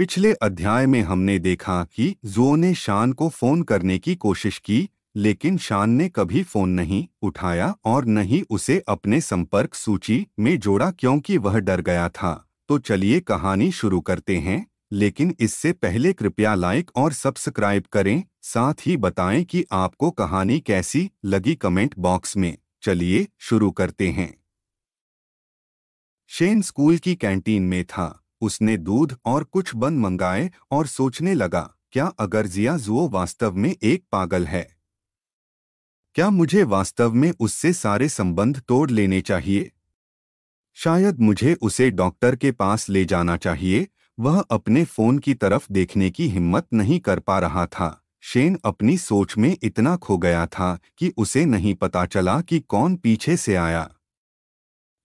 पिछले अध्याय में हमने देखा कि जो ने शान को फोन करने की कोशिश की लेकिन शान ने कभी फोन नहीं उठाया और न ही उसे अपने संपर्क सूची में जोड़ा क्योंकि वह डर गया था तो चलिए कहानी शुरू करते हैं लेकिन इससे पहले कृपया लाइक और सब्सक्राइब करें साथ ही बताएं कि आपको कहानी कैसी लगी कमेंट बॉक्स में चलिए शुरू करते हैं शेन स्कूल की कैंटीन में था उसने दूध और कुछ बन मंगाए और सोचने लगा क्या अगर जिया जुओ वास्तव में एक पागल है क्या मुझे वास्तव में उससे सारे संबंध तोड़ लेने चाहिए शायद मुझे उसे डॉक्टर के पास ले जाना चाहिए वह अपने फोन की तरफ देखने की हिम्मत नहीं कर पा रहा था शेन अपनी सोच में इतना खो गया था कि उसे नहीं पता चला कि कौन पीछे से आया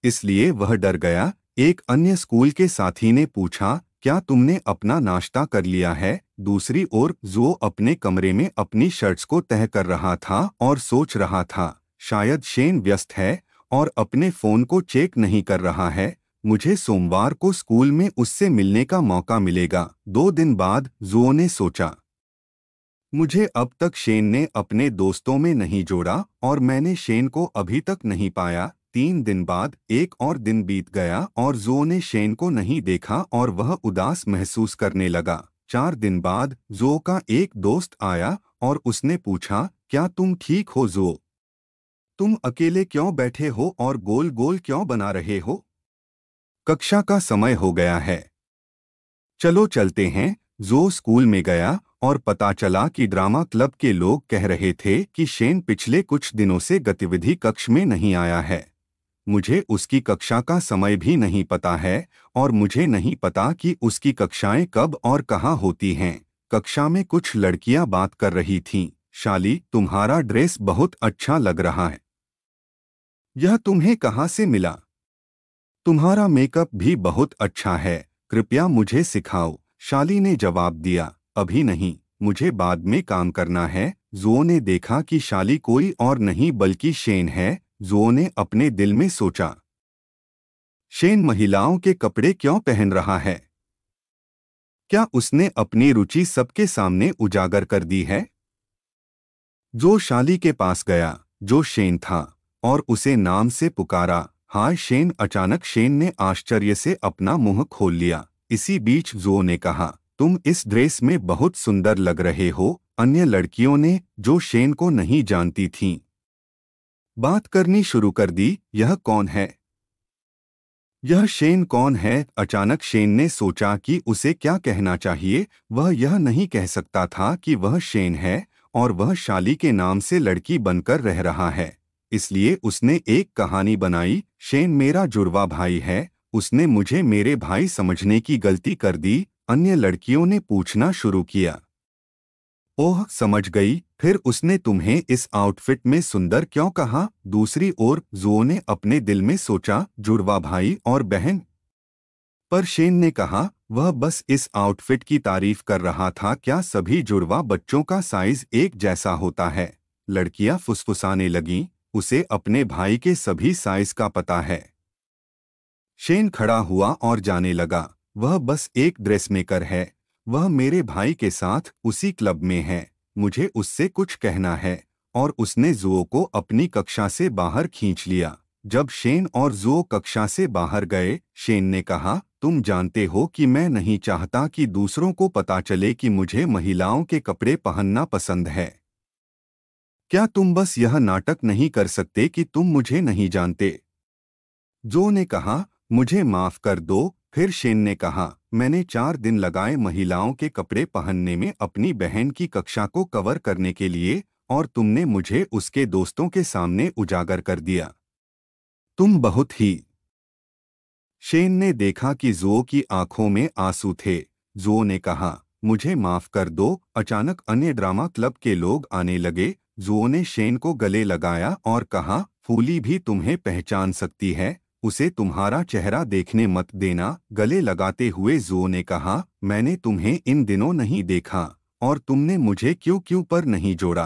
इसलिए वह डर गया एक अन्य स्कूल के साथी ने पूछा क्या तुमने अपना नाश्ता कर लिया है दूसरी ओर जो अपने कमरे में अपनी शर्ट्स को तह कर रहा था और सोच रहा था शायद शेन व्यस्त है और अपने फ़ोन को चेक नहीं कर रहा है मुझे सोमवार को स्कूल में उससे मिलने का मौका मिलेगा दो दिन बाद जुओ ने सोचा मुझे अब तक शेन ने अपने दोस्तों में नहीं जोड़ा और मैंने शेन को अभी तक नहीं पाया तीन दिन बाद एक और दिन बीत गया और जो ने शेन को नहीं देखा और वह उदास महसूस करने लगा चार दिन बाद जो का एक दोस्त आया और उसने पूछा क्या तुम ठीक हो जो तुम अकेले क्यों बैठे हो और गोल गोल क्यों बना रहे हो कक्षा का समय हो गया है चलो चलते हैं जो स्कूल में गया और पता चला कि ड्रामा क्लब के लोग कह रहे थे कि शेन पिछले कुछ दिनों से गतिविधि कक्ष में नहीं आया है मुझे उसकी कक्षा का समय भी नहीं पता है और मुझे नहीं पता कि उसकी कक्षाएं कब और कहाँ होती हैं कक्षा में कुछ लड़कियां बात कर रही थीं शाली तुम्हारा ड्रेस बहुत अच्छा लग रहा है यह तुम्हें कहाँ से मिला तुम्हारा मेकअप भी बहुत अच्छा है कृपया मुझे सिखाओ शाली ने जवाब दिया अभी नहीं मुझे बाद में काम करना है जो ने देखा कि शाली कोई और नहीं बल्कि शेन है जो ने अपने दिल में सोचा शेन महिलाओं के कपड़े क्यों पहन रहा है क्या उसने अपनी रुचि सबके सामने उजागर कर दी है जो शाली के पास गया जो शेन था और उसे नाम से पुकारा हाय शेन अचानक शेन ने आश्चर्य से अपना मुंह खोल लिया इसी बीच जो ने कहा तुम इस ड्रेस में बहुत सुंदर लग रहे हो अन्य लड़कियों ने जो शेन को नहीं जानती थीं बात करनी शुरू कर दी यह कौन है यह शेन कौन है अचानक शेन ने सोचा कि उसे क्या कहना चाहिए वह यह नहीं कह सकता था कि वह शेन है और वह शाली के नाम से लड़की बनकर रह रहा है इसलिए उसने एक कहानी बनाई शेन मेरा जुड़वा भाई है उसने मुझे मेरे भाई समझने की गलती कर दी अन्य लड़कियों ने पूछना शुरू किया ओह समझ गई फिर उसने तुम्हें इस आउटफिट में सुंदर क्यों कहा दूसरी ओर जुओ ने अपने दिल में सोचा जुड़वा भाई और बहन पर शेन ने कहा वह बस इस आउटफिट की तारीफ कर रहा था क्या सभी जुड़वा बच्चों का साइज एक जैसा होता है लड़कियां फुसफुसाने लगीं उसे अपने भाई के सभी साइज का पता है शेन खड़ा हुआ और जाने लगा वह बस एक ड्रेसमेकर है वह मेरे भाई के साथ उसी क्लब में है मुझे उससे कुछ कहना है और उसने जुओ को अपनी कक्षा से बाहर खींच लिया जब शेन और जुओ कक्षा से बाहर गए शेन ने कहा तुम जानते हो कि मैं नहीं चाहता कि दूसरों को पता चले कि मुझे महिलाओं के कपड़े पहनना पसंद है क्या तुम बस यह नाटक नहीं कर सकते कि तुम मुझे नहीं जानते जो ने कहा मुझे माफ कर दो फिर शेन ने कहा मैंने चार दिन लगाए महिलाओं के कपड़े पहनने में अपनी बहन की कक्षा को कवर करने के लिए और तुमने मुझे उसके दोस्तों के सामने उजागर कर दिया तुम बहुत ही शेन ने देखा कि जो की आंखों में आंसू थे जो ने कहा मुझे माफ कर दो अचानक अन्य ड्रामा क्लब के लोग आने लगे जो ने शेन को गले लगाया और कहा फूली भी तुम्हें पहचान सकती है उसे तुम्हारा चेहरा देखने मत देना गले लगाते हुए जो ने कहा मैंने तुम्हें इन दिनों नहीं देखा और तुमने मुझे क्यों क्यों पर नहीं जोड़ा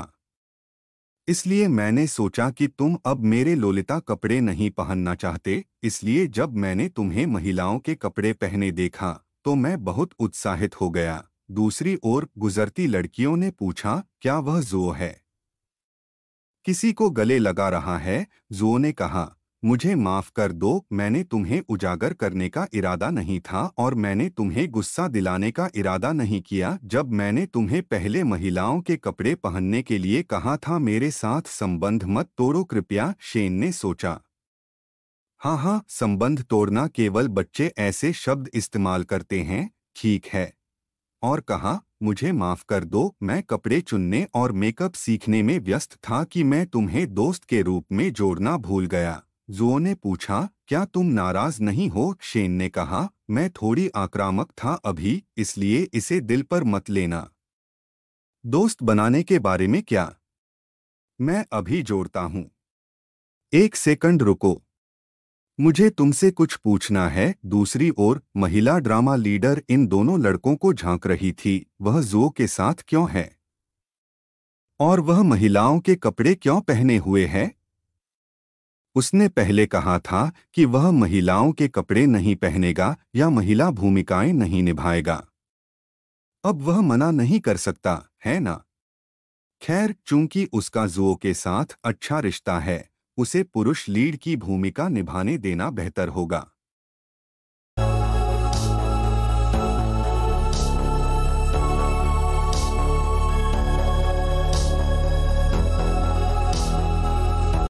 इसलिए मैंने सोचा कि तुम अब मेरे लोलिता कपड़े नहीं पहनना चाहते इसलिए जब मैंने तुम्हें महिलाओं के कपड़े पहने देखा तो मैं बहुत उत्साहित हो गया दूसरी ओर गुजरती लड़कियों ने पूछा क्या वह जो है किसी को गले लगा रहा है जो ने कहा मुझे माफ़ कर दो मैंने तुम्हें उजागर करने का इरादा नहीं था और मैंने तुम्हें गुस्सा दिलाने का इरादा नहीं किया जब मैंने तुम्हें पहले महिलाओं के कपड़े पहनने के लिए कहा था मेरे साथ संबंध मत तोड़ो कृपया शेन ने सोचा हाँ हाँ संबंध तोड़ना केवल बच्चे ऐसे शब्द इस्तेमाल करते हैं ठीक है और कहा मुझे माफ़ कर दो मैं कपड़े चुनने और मेकअप सीखने में व्यस्त था कि मैं तुम्हें दोस्त के रूप में जोड़ना भूल गया जुओ ने पूछा क्या तुम नाराज नहीं हो शेन ने कहा मैं थोड़ी आक्रामक था अभी इसलिए इसे दिल पर मत लेना दोस्त बनाने के बारे में क्या मैं अभी जोड़ता हूं एक सेकंड रुको मुझे तुमसे कुछ पूछना है दूसरी ओर महिला ड्रामा लीडर इन दोनों लड़कों को झांक रही थी वह जो के साथ क्यों है और वह महिलाओं के कपड़े क्यों पहने हुए है उसने पहले कहा था कि वह महिलाओं के कपड़े नहीं पहनेगा या महिला भूमिकाएं नहीं निभाएगा अब वह मना नहीं कर सकता है ना खैर चूंकि उसका जुओ के साथ अच्छा रिश्ता है उसे पुरुष लीड की भूमिका निभाने देना बेहतर होगा